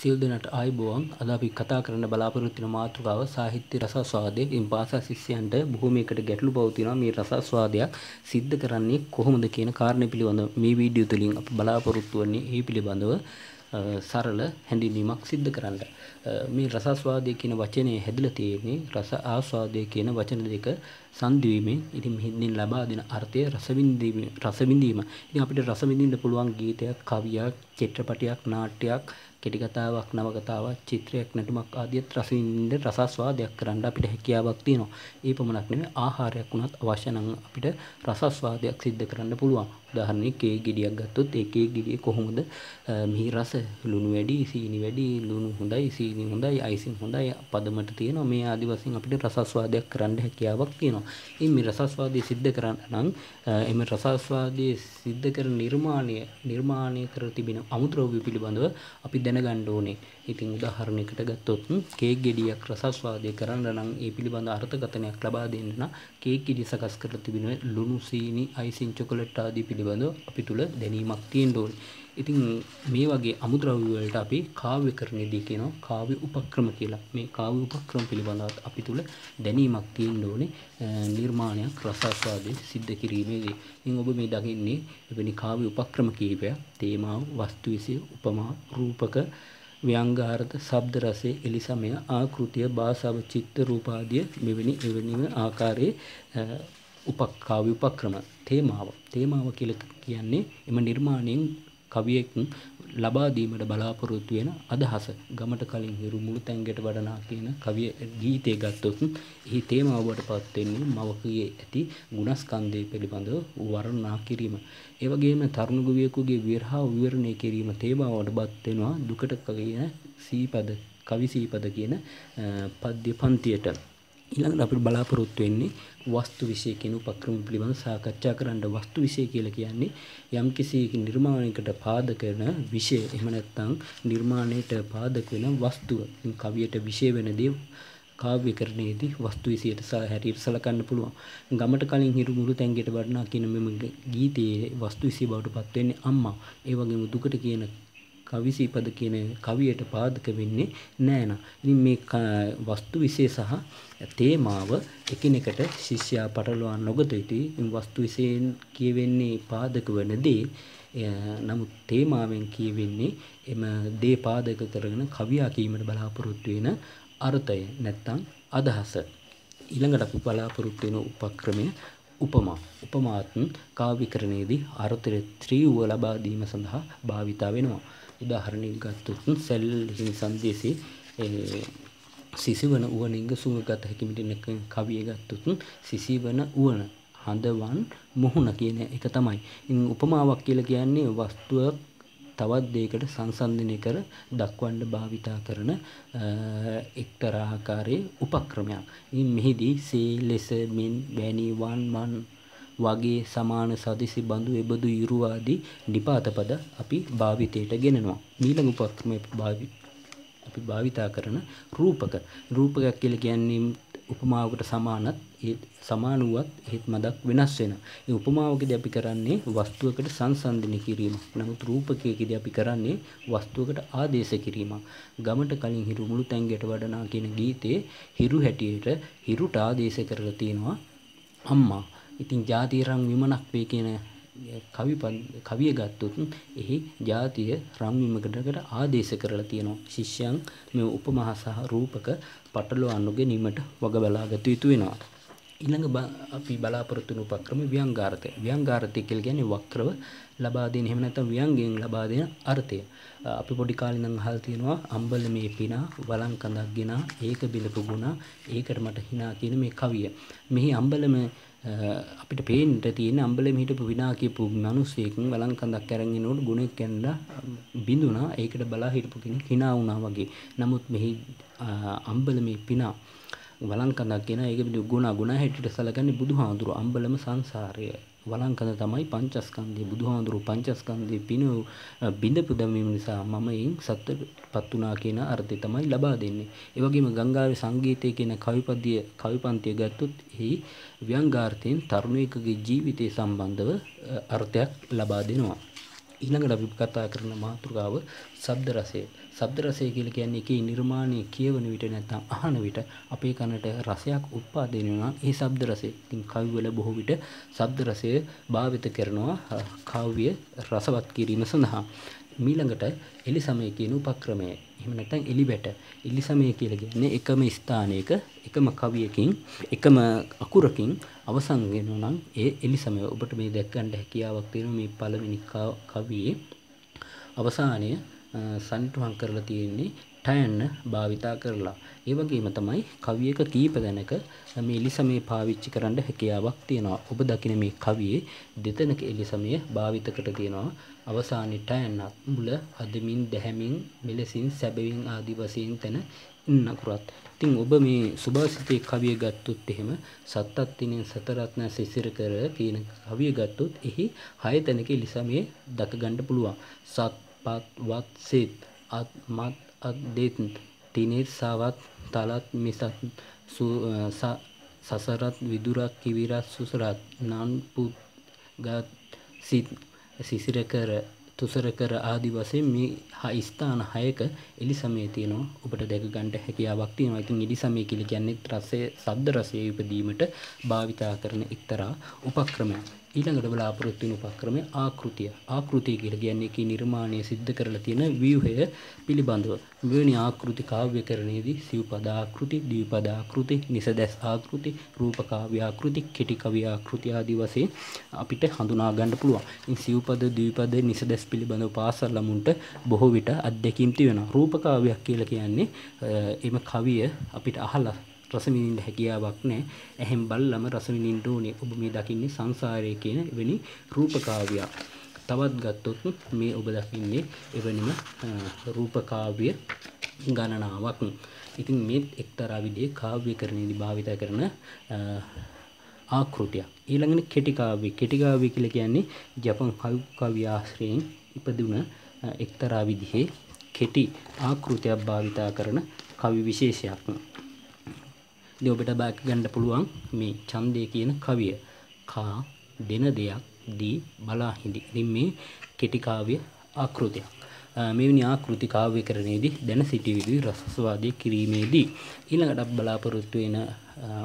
සිල් දෙනට ආයිබෝවන් අද අපි කතා කරන්න බලාපොරොත්තින මාතෘකාව සාහිත්‍ය රසස්වාදය ඉම්පාසා ශිෂ්‍යයන්ට බොහොමයකට ගැටලු පවතිනවා මේ රසස්වාදයක් සිද්ධ කරන්නේ කොහොමද කියන කාරණය පිළිබඳ මේ වීඩියෝ තුලින් අප බලාපොරොත්තු වෙන්නේ ඒ පිළිබඳව සරල හැඳින්වීමක් සිද්ධ කරන්න. මේ රසස්වාදය කියන වචනේ හැදිලා තියෙන්නේ රස ආස්වාදය කියන වචන දෙක සංදිවීමෙන් ඉතින් මෙහිදී ලබා දෙන අර්ථය රසවින්දීම රසවින්දීම. ඉතින් අපිට රසවින්දින්න පුළුවන් ගීතයක්, කවියක්, චිත්‍රපටයක්, නාට්‍යයක් කෙටිකතාවක් නවකතාවක් චිත්‍රයක් නැටුමක් ආදියත් රසින්ද රසස්වාදයක් කරන්න අපිට හැකියාවක් තියෙනවා. ඒ පමණක් නෙමෙයි ආහාරයක් වුණත් අවශ්‍ය නම් අපිට රසස්වාදයක් සිද්ධ කරන්න පුළුවන්. උදාහරණයක් කේක් ගෙඩියක් ගත්තොත් ඒ කේක් ගෙඩිය කොහොමද මිහි රස ලුණු වැඩි සීනි වැඩි ලුණු හොඳයි සීනි හොඳයි අයිසින් හොඳයි පදමට තියෙනවා මේ ආදි වශයෙන් අපිට රසස්වාදයක් කරන්න හැකියාවක් තියෙනවා. ඉතින් මේ රසස්වාදය સિદ્ધ කරන්න නම් එමෙ රසස්වාදයේ સિદ્ધ කරන නිර්මාණය නිර්මාණය කර තිබෙන අමුද්‍රව්‍ය පිළිබඳව අපි දැනගන්න ඕනේ. ඉතින් උදාහරණයකට ගත්තොත් කේක් ගෙඩියක් රසස්වාදය කරන්න නම් ඒ පිළිබඳ අර්ථකථනයක් ලබා දෙන්න නම් කේක් ගෙඩිය සකස් කරලා තිබෙන ලුණු සීනි අයිසින් චොකලට් ආදී පිළිබඳව අපි තුළ දැනීමක් තියෙන්න ඕන. ඉතින් මේ වගේ අමුද්‍රව්‍ය වලට අපි කාව්‍ය කරණයේදී කියනවා කාව්‍ය උපක්‍රම කියලා. මේ කාව්‍ය උපක්‍රම පිළිබඳව අපි තුළ දැනීමක් තියෙන්න ඕනේ නිර්මාණයක් රසාස්වාදයේ සිද්ධ කිරීමේදී. ඉතින් ඔබ මේ දකින්නේ එවැනි කාව්‍ය උපක්‍රම කිහිපයක්. තේමාව, වස්තු විශේෂ, උපමා, රූපක ව්‍යංගාර්ථ ශබ්ද රසයේ එලිසමය ආකෘතිය භාෂාව චිත්ත රූපාදිය මෙවැනි එවැනිම ආකාරයේ උපක්කාව්‍ය උපක්‍රම තේමාව තේමාව කියලා කියන්නේ එම නිර්මාණයෙන් කවියෙක් ලබා දීමට බලාපොරොත්තු වෙන අදහස ගමට කලින් හිරු මුළු තැංගට වඩනා කියන කවිය ගීතය ගත්තොත් එහි තේමාවට පත් වෙන්නේ මවකගේ ඇති ගුණස්කන්ධය පිළිබඳව වර්ණනා කිරීම. ඒ වගේම තරුණ ගුවියෙකුගේ විරහා විවරණය කිරීම තේමාවටපත් වෙනවා දුකට කියන සීපද කවි සීපද කියන පද්‍ය පන්තියට. ඊළඟට අපිට බලාපොරොත්තු වෙන්නේ වස්තු විෂය කියන උපක්‍රම පිළිබඳ සාකච්ඡා කරන්න වස්තු විෂය කියලා කියන්නේ යම් කිසි නිර්මාණයකට පාදක වෙන විෂය එහෙම නැත්නම් නිර්මාණයට පාදක වෙන වස්තුව කවියට විෂය වෙන දේ කාව්‍යකරණයේදී වස්තු විෂයට හැටියට සලකන්න පුළුවන්. ගමට කලින් හිරුමුරු තැංගයට වඩනා කියන මෙම ගීතයේ වස්තු විෂය බවට පත් වෙන්නේ අම්මා. ඒ වගේම දුකට කියන කවි සිපද කියන කවියට පාදක වෙන්නේ නෑන. ඉතින් මේ වස්තු විශේෂ සහ තේමාව එකිනෙකට ශිෂ්‍යයා පටලවා නොගත යුතුයි. වස්තු විශේෂයෙන් කියවෙන්නේ පාදක වන දේ නමුත් තේමාවෙන් කියවෙන්නේ එම දේ පාදක කරගෙන කවියා කීමට බලාපොරොත්තු වෙන අර්ථය නැත්තම් අදහස. ඊළඟට අපි බලාපොරොත්තු වෙන උපක්‍රමය උපමා. උපමාත් කාව්‍යකරණයේදී අර්ථය ත්‍රිවුව ලබා දීම සඳහා භාවිතා වෙනවා. උදාහරණයක් ගත්තොත් සැල් සංදේශේ සිසිවන උවනින්ග සුවගත හැකිමිටිනක කවිය ගත්තුතුන් සිසිවන වුවන හඳවන් මුහුණ කියන එක තමයි. උපමාවක් කියල කියන්නේ වස්තුවක් තවත් දේකට සංසන්ධනය කර දක්වන්න භාවිතා කරන එක්තරාකාරයේ උපක්‍රමයක්. මෙහිදී සේ ලෙස මෙන් වැනිවන් මන් වගේ සමාන සදිසි බඳු එබඳු ඉරුවාදී නිපාතපද අපි භාවිතයට ගෙනනවා. මීළඟ උපක්‍රමය භාවි අපි භාවිතා කරන රූපක. රූපකයක් කියලා කියන්නේ උපමාවකට සමානත් ඒ සමාන වුවත් ඒත් මදක් වෙනස් වෙනවා. ඒ උපමාවකදී අපි කරන්නේ වස්තුවකට සංසන්දනය කිරීම. නමුත් රූපකයකදී අපි කරන්නේ වස්තුවකට ආදේශ කිරීමක්. ගමට කලින් හිරු මුළු තැංගයට වඩනා කියන ගීතේ හිරු හැටියට හිරුට ආදේශ කරලා තියෙනවා අම්මා. ඉතින් ජාතිය රං විමනක් වේ කියන කවි කවිය ගත්තොත් එහි ජාතිය රම් විමකටකට ආදේශ කරලා තියෙනවා. ශිෂ්‍යයන් මේ උපමහා සහ රූපක පටලවා නොගෙනීමට වග බලා ගත යුතු වෙනවා. ඊළඟ අපි බලාපොරොත්තු වෙන උපක්‍රම ව්‍යංගාර්ථය. ව්‍යංගාර්ථය කියලා කියන්නේ වක්‍රව ලබා දෙන එහෙම නැත්නම් ව්‍යංගයෙන් ලබා දෙන අර්ථය. අපි පොඩි කාලේ ඉඳන් අහලා තියෙනවා අම්බල මේ පිනා වලං කඳක් ගෙනා ඒක බිලපු ගුණා ඒකට මට hina කියන මේ කවිය. මෙහි අම්බලම අපිට පේන්න තියෙන අම්බලෙම හිටපු විනා කියපු මිනිසෙක් වලං කඳක් අරන් එනකොට ගුණෙක් කැන්නලා බිඳුනා ඒකට බලා හිටපු කෙනෙක් hina වුණා වගේ. නමුත් මෙහි අම්බල මේ පිනා වලංකඳක් කියෙන ඒක ගුණ ගුණ හැටිට සලකන්නේ බුදුහාඳුරු අම්බලම සංසාරය වලංකඳ තමයි පංචස්කන්ධය බුදුහාඳුරු පංචස්කන්ධය පිනු බිඳපු දැමීම නිසා මම එයින් සත්‍ය පත් වුණා කියන අර්ථය තමයි ලබා දෙන්නේ. ඒ වගේම ගංගාවේ සංගීතය කියන කවිපදිය කවිපන්තිය ගත්තොත් එහි ව්‍යංගාර්ථයෙන් තරුණයෙකුගේ ජීවිතය සම්බන්ධව අර්ථයක් ලබා දෙනවා. ඊළඟට අපි කතා කරන මාතෘකාව ශබ්ද රසය. ශබ්ද රසය කියලා කියන්නේ එකේ නිර්මාණයේ කියවන විට නැත්නම් අහන විට අපේ කනට රසයක් උත්පාදනය වෙනවා. ඒ ශබ්ද රසය. ඉතින් කවිවල බොහෝ විට ශබ්ද රසය භාවිත කරනවා කාව්‍ය රසවත් කිරීම සඳහා. මීළඟට එලිසමය කියන උපක්‍රමය. එහෙම නැත්නම් එලිබැට ඉලිසමය කියලා කියන්නේ එකම ස්ථානයක එකම කවියකින් එකම අකුරකින් අවසන් වෙනවා නම් ඒ එලිසමය ඔබට මේ දැක් ගන්න හැකියාවක් තියෙනවා මේ පළවෙනි කවියේ අවසානය සනිටුහන් කරලා තියෙන්නේ ටයන්න භාවිතා කරලා ඒ වගේම තමයි කවියක කීප දැනක මේ එලිසමය පාවිච්චි කරන්න හැකියාවක් තියෙනවා ඔබ දකින මේ කවියේ දෙතනක එලිසමය භාවිතකට තියෙනවා අවසානයේ ටයන්නත් මුල අදමින් දැහැමින් මෙලෙසින් සැබවින් ආදි වශයෙන් තන ඉන්නකුරත් ඉතින් ඔබ මේ සුභාසිතේ කවිය ගත්තොත් එහෙම සත්තත්තිනෙන් සතරත්න සිසිර කර කියන කවිය ගත්තොත් එහි හය තැනක එලිසමයේ දක ගන්න පුළුවන් සත්පත් වත්සෙත් අත්මත් අත්දෙත් තිනෙත් සවත් තලත් මිසත් සසරත් විදුරක් කිවිරත් සුසරත් නන්පුත් ගත් සිත් සිසිර කර තුසර කර ආදි වශයෙන් මේ ස්ථාන හයක එලි සමේ තියෙනවා ඔබට දැක ගන්නට හැකියාවක් තියෙනවා. ඉතින් එලි සමේ කියලා කියන්නේ රසයේ ශබ්ද රසයේ උපදීමට භාවිතා කරන එක්තරා උපක්‍රමයක්. ඊළඟට බලාපොරොත්තු වෙන උපක්‍රමය ආකෘතිය. ආකෘතිය කියලා කියන්නේ කී නිර්මාණය සිද්ධ කරලා තියෙන ව්‍යුහය පිළිබඳව. මෙවැනි ආකෘති කාව්‍යකරණයේදී සිව්පද ආකෘති, ද්විපද ආකෘති, නිසදැස් ආකෘති, රූප කාව්‍ය ආකෘති, කෙටි කවි ආකෘති ආදී වශයෙන් අපිට හඳුනා ගන්න පුළුවන්. ඉතින් සිව්පද, ද්විපද, නිසදැස් පිළිබඳව පාසල් ළමුන්ට බොහෝ විට අත්දැකීම් තියෙනවා. රූප කාව්‍යයක් කියලා කියන්නේ එම කවිය අපිට අහලා රස විඳින්න හැකියාවක් නැහැ. ඇහෙන් බල්ලම රස විඳින්න ඕනේ. ඔබ මේ දකින්නේ සංසාරයේ කියන එවැනි රූපකාව්‍යයක්. තවත් ගත්තොත් මේ ඔබ දකින්නේ එවැනිම රූපකාව්‍ය ගණනාවක්. ඉතින් මේ එක්තරා විදිහේ කාව්‍යකරණයේදී භාවිත කරන ආකෘතියක්. ඊළඟට කෙටි කාව්‍ය. කෙටි කාව්‍ය කියලා කියන්නේ ජපන් කවි ආශ්‍රයෙන් ඉපදුන එක්තරා විදිහේ කෙටි ආකෘතියක් භාවිතා කරන කවි විශේෂයක්. ඉතින් ඔබට බාක් ගන්න පුළුවන් මේ ඡන්දය කියන කවිය කා දෙන දෙයක් දී බලා හිඳි. ඉතින් මේ කෙටි කාව්‍ය ආකෘතියක්. මෙවැනි ආකෘති කාව්‍ය කරණයේදී දැන සිටිවිලි රසස්වාදයේ කිරීමේදී ඊළඟට බලාපොරොත්තු වෙන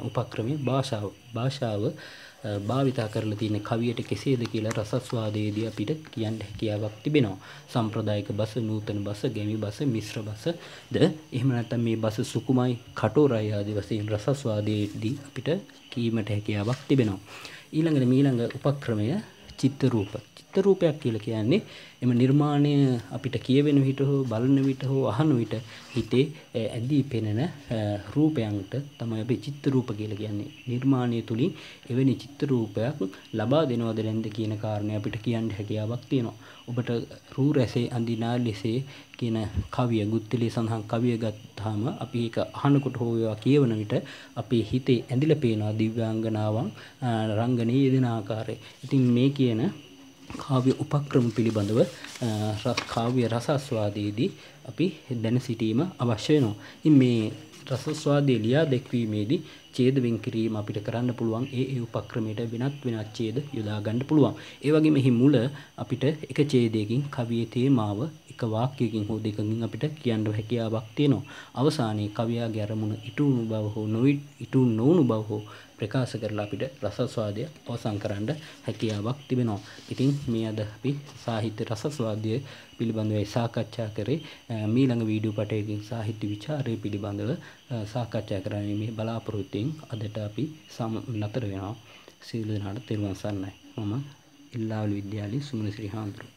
උපක්‍රමයේ භාෂාව භාෂාව භාවිතා කරලා තියෙන කවියට කෙසේද කියලා රසස්වාදයේදී අපිට කියන්න හැකියාවක් තිබෙනවා. සම්ප්‍රදායික බස, නූතන බස, ගැමි බස, මිශ්‍ර බසද එහෙම නැත්නම් මේ බස සුකුමයි, කටෝරයි ආදී වශයෙන් රසස්වාදයේදී අපිට කීමට හැකියාවක් තිබෙනවා. ඊළඟට මීළඟ උපක්‍රමය චිත්ත රූප රූපයක් කියලා කියන්නේ එම නිර්මාණය අපිට කියවෙන විට හෝ බලන විට හෝ අහන විට හිතේ ඇදී පෙනෙන රූපයන්ට තමයි අපි චිත්ත රූප කියලා කියන්නේ. නිර්මාණය තුලින් එවැනි චිත්ත රූපයක් ලබා දෙනවද නැන්ද කියන කාරණේ අපිට කියන්න හැකියාවක් තියෙනවා. ඔබට රූ රැසේ අඳිනා ලෙසේ කියන කවිය ගුත්තිලේ සඳහන් කවිය ගත්තාම අපි ඒක අහනකොට හෝ ඒවා කියවන විට අපේ හිතේ ඇඳිලා පේනවා දිව්‍යාංගනාවන් රංගනයේ යෙදෙන ආකාරය. ඉතින් මේ කියන කාව්‍ය උපක්‍රම පිළිබඳව කාව්‍ය රසස්වාදයේදී අපි දැන සිටීම අවශ්‍ය වෙනවා. ඉතින් මේ රසස්වාදය ලියා දැක්වීමේදී ඡේද වෙන් කිරීම අපිට කරන්න පුළුවන් ඒ ඒ උපක්‍රමයට වෙනත් වෙනත් ඡේද යොදා ගන්න පුළුවන්. ඒ වගේම එහි මුල අපිට එක ඡේදයකින් කවියේ තේමාව එක වාක්‍යයකින් හෝ දෙකකින් අපිට කියන්න හැකියාවක් තියෙනවා. අවසානයේ කවියාගේ අරමුණ ඉටු වුණු බව හෝ නොඉටු නොවුණු බව හෝ ප්‍රකාශ කරලා අපිට රසස්වාදය අවසන් කරන්න හැකියාවක් තිබෙනවා. ඉතින් මේ අද අපි සාහිත්‍ය රසස්වාදය පිළිබඳව සාකච්ඡා කරේ මීළඟ වීඩියෝ පටයකින් සාහිත්‍ය ਵਿਚාරය පිළිබඳව සාකච්ඡා කරන්නේ මේ බලාපොරොත්තුෙන් අදට අපි සම නතර වෙනවා. සියලු දෙනාට තෙරුවන් සරණයි. මම ඉල්ලාවල විද්‍යාලයේ සුමන ශ්‍රීහාන්තුරු